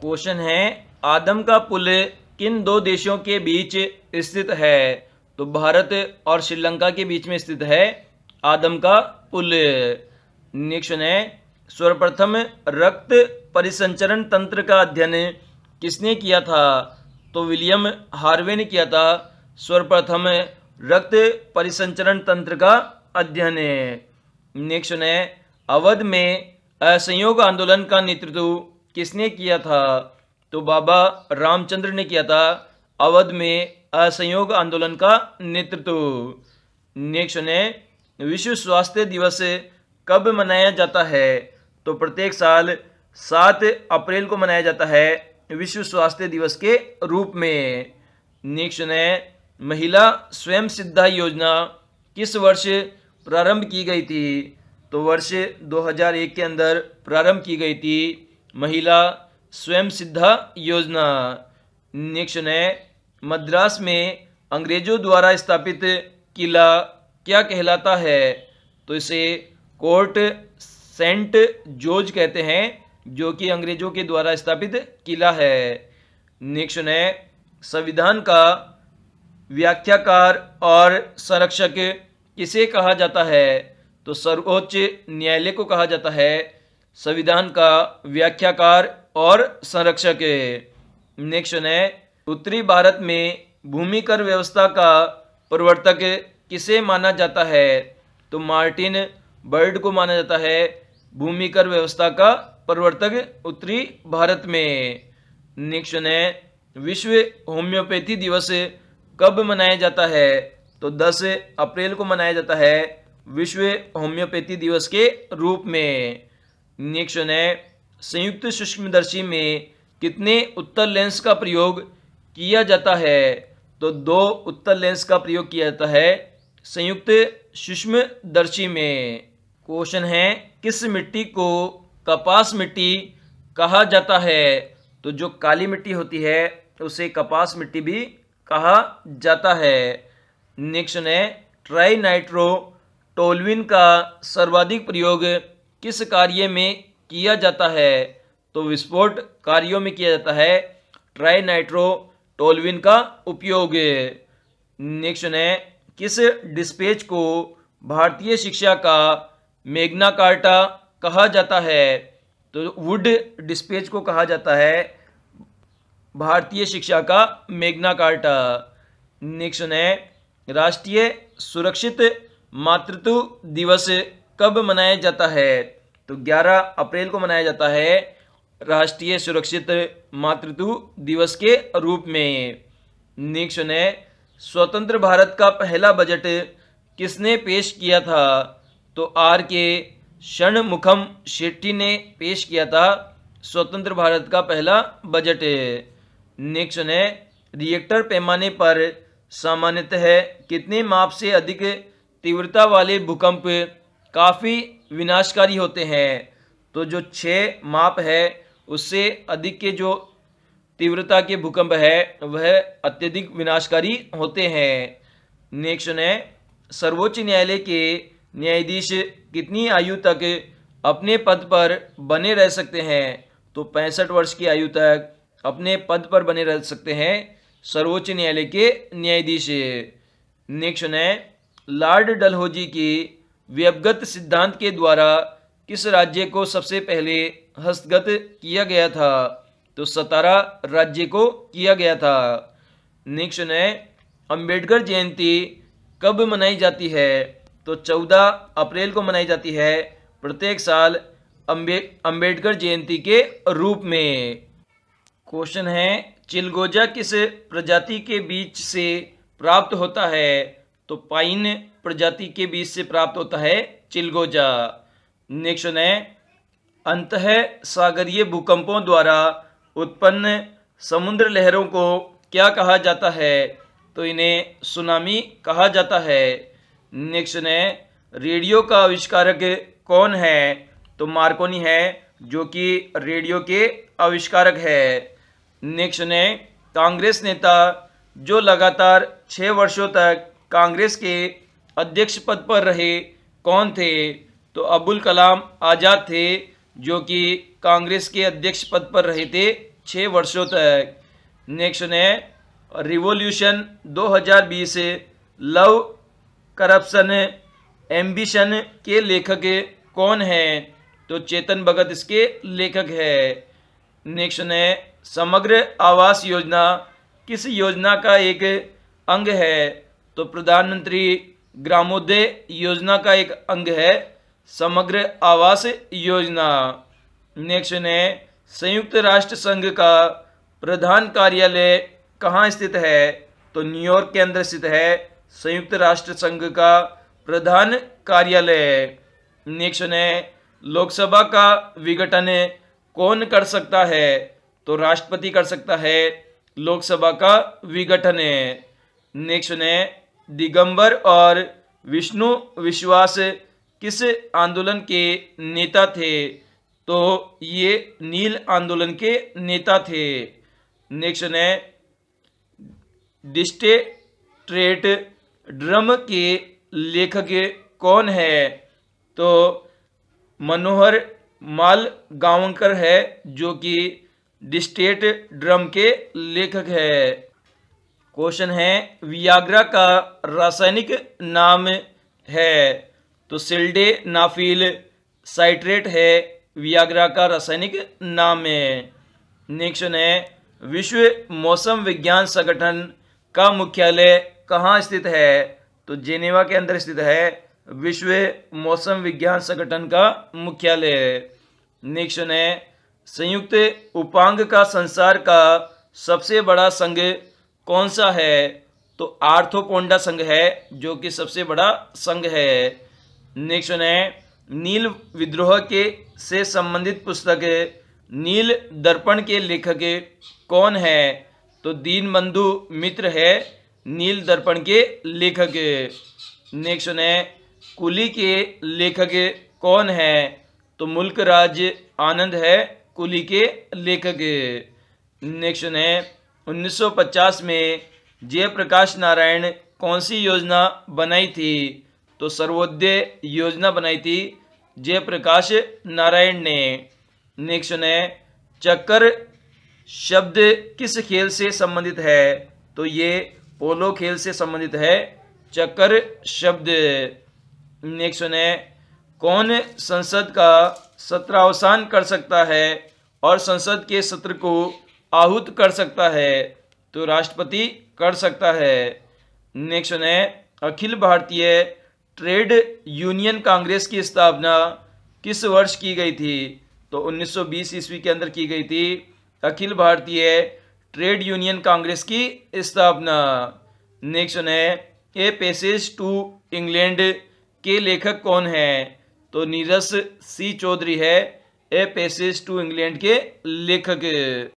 question है आदम का पुल किन दो देशों के बीच स्थित है तो भारत और श्रीलंका के बीच में स्थित है आदम का पुल नेक्स्ट है सर्वप्रथम रक्त परिसंचरण तंत्र का अध्ययन किसने किया था तो विलियम हार्वे ने किया था सर्वप्रथम रक्त परिसंचरण तंत्र का अध्ययन नेक्स्ट है अवध में असंयोग आंदोलन का नेतृत्व किसने किया था तो बाबा रामचंद्र ने किया था अवध में असहयोग आंदोलन का नेतृत्व नेक्स्ट ने विश्व स्वास्थ्य दिवस कब मनाया जाता है तो प्रत्येक साल सात अप्रैल को मनाया जाता है विश्व स्वास्थ्य दिवस के रूप में नेक्स्ट ने महिला स्वयं सिद्धा योजना किस वर्ष प्रारंभ की गई थी तो वर्ष 2001 के अंदर प्रारंभ की गई थी महिला स्वयं सिद्धा योजना नेक्स्ट है मद्रास में अंग्रेजों द्वारा स्थापित किला क्या कहलाता है तो इसे कोर्ट सेंट जॉर्ज कहते हैं जो कि अंग्रेजों के द्वारा स्थापित किला है नेक्स्ट है संविधान का व्याख्याकार और संरक्षक किसे कहा जाता है तो सर्वोच्च न्यायालय को कहा जाता है संविधान का व्याख्याकार और संरक्षक है नेक्स्ट है उत्तरी भारत में भूमि कर व्यवस्था का प्रवर्तक किसे माना जाता है तो मार्टिन बर्ड को माना जाता है भूमि कर व्यवस्था का प्रवर्तक उत्तरी भारत में नेक्स्ट है विश्व होम्योपैथी दिवस कब मनाया जाता है तो 10 अप्रैल को मनाया जाता है विश्व होम्योपैथी दिवस के रूप में निरीक्षण है संयुक्त सूक्ष्मदर्शी में कितने उत्तर लेंस का प्रयोग किया जाता है तो दो उत्तर लेंस का प्रयोग किया जाता है संयुक्त सूक्ष्मदर्शी में क्वेश्चन है किस मिट्टी को कपास मिट्टी कहा जाता है तो जो काली मिट्टी होती है उसे कपास मिट्टी भी कहा जाता है नेक्स्ट है ट्राई नाइट्रो टोलविन का सर्वाधिक प्रयोग किस कार्य में किया जाता है तो विस्फोट कार्यों में किया जाता है ट्राई नाइट्रो टोलविन का उपयोग नेक्स्ट है किस डिस्पेच को भारतीय शिक्षा का मेघना कार्टा कहा जाता है तो वुड डिस्पेच को कहा जाता है भारतीय शिक्षा का मेघना कार्टा नेक्स्ट है राष्ट्रीय सुरक्षित मातृत्व दिवस कब मनाया जाता है तो 11 अप्रैल को मनाया जाता है राष्ट्रीय सुरक्षित मातृत्व दिवस के रूप में नेक्स्ट है स्वतंत्र भारत का पहला बजट किसने पेश किया था तो आर के षणमुखम शेट्टी ने पेश किया था स्वतंत्र भारत का पहला बजट नेक्स्ट है रिएक्टर पैमाने पर सामान्यतः कितने माप से अधिक तीव्रता वाले भूकंप काफ़ी विनाशकारी होते हैं तो जो छः माप है उससे अधिक के जो तीव्रता के भूकंप है वह अत्यधिक विनाशकारी होते हैं नेक्स्ट है सर्वोच्च न्यायालय के न्यायाधीश कितनी आयु तक अपने पद पर बने रह सकते हैं तो पैंसठ वर्ष की आयु तक अपने पद पर बने रह सकते हैं सर्वोच्च न्यायालय के न्यायाधीश नेक्स्ट है लॉर्ड डलहोजी की व्यवगत सिद्धांत के द्वारा किस राज्य को सबसे पहले हस्तगत किया गया था तो सतारा राज्य को किया गया था नेक्स्ट है अंबेडकर जयंती कब मनाई जाती है तो 14 अप्रैल को मनाई जाती है प्रत्येक साल अम्बे अम्बेडकर जयंती के रूप में क्वेश्चन है चिलगोजा किस प्रजाति के बीच से प्राप्त होता है तो पाइन प्रजाति के बीज से प्राप्त होता है चिलगोजा नेक्स्ट है अंत सागरीय भूकंपों द्वारा उत्पन्न समुद्र लहरों को क्या कहा जाता है तो इन्हें सुनामी कहा जाता है नेक्स्ट है रेडियो का आविष्कारक कौन है तो मार्कोनी है जो कि रेडियो के आविष्कारक है नेक्स्ट ने कांग्रेस नेता जो लगातार छः वर्षों तक कांग्रेस के अध्यक्ष पद पर रहे कौन थे तो अबुल कलाम आज़ाद थे जो कि कांग्रेस के अध्यक्ष पद पर रहे थे छः वर्षों तक नेक्स्ट है रिवोल्यूशन 2020 लव करप्शन एम्बिशन के लेखक कौन हैं तो चेतन भगत इसके लेखक है नेक्स्ट है समग्र आवास योजना किस योजना का एक अंग है तो प्रधानमंत्री ग्रामोदय योजना का एक अंग है समग्र आवास योजना नेक्स्ट है संयुक्त राष्ट्र संघ का प्रधान कार्यालय कहाँ स्थित है तो न्यूयॉर्क के अंदर स्थित है संयुक्त राष्ट्र संघ का प्रधान कार्यालय नेक्स्ट है लोकसभा का विघटन कौन कर सकता है तो राष्ट्रपति कर सकता है लोकसभा का विघटन नेक्स्ट है दिगंबर और विष्णु विश्वास किस आंदोलन के नेता थे तो ये नील आंदोलन के नेता थे नेक्स्ट है डिस्टेट्रेट ड्रम के लेखक कौन है तो मनोहर माल गांवकर है जो कि डिस्टेट ड्रम के लेखक है क्वेश्चन है वियाग्रा का रासायनिक नाम है तो सिल्डे नाफिल साइट्रेट है वियाग्रा का रासायनिक नाम है नेक्स्ट है विश्व मौसम विज्ञान संगठन का मुख्यालय कहाँ स्थित है तो जेनेवा के अंदर स्थित है विश्व मौसम विज्ञान संगठन का मुख्यालय है नेक्स्ट है संयुक्त उपांग का संसार का सबसे बड़ा संघ कौन सा है तो आर्थोपोंडा संघ है जो कि सबसे बड़ा संघ है नेक्स्ट वन है नील विद्रोह के से संबंधित पुस्तक नील दर्पण के लेखक कौन है तो दीनबंधु मित्र है नील दर्पण के लेखक नेक्स्ट वन है कुली के लेखक कौन है तो मुल्क राज आनंद है कुली के लेखक नेक्स्ट वन है 1950 में जयप्रकाश नारायण कौन सी योजना बनाई थी तो सर्वोदय योजना बनाई थी जयप्रकाश नारायण ने नेक्स्ट सुने चक्कर शब्द किस खेल से संबंधित है तो ये पोलो खेल से संबंधित है चक्कर शब्द नेक्स्ट सुने कौन संसद का सत्र अवसान कर सकता है और संसद के सत्र को आहूत कर सकता है तो राष्ट्रपति कर सकता है नेक्स्ट वन है अखिल भारतीय ट्रेड यूनियन कांग्रेस की स्थापना किस वर्ष की गई थी तो 1920 ईस्वी के अंदर की गई थी अखिल भारतीय ट्रेड यूनियन कांग्रेस की स्थापना नेक्स्ट वन है ए पेसेज टू इंग्लैंड के लेखक कौन है तो नीरस सी चौधरी है ए पेसेज टू इंग्लैंड के लेखक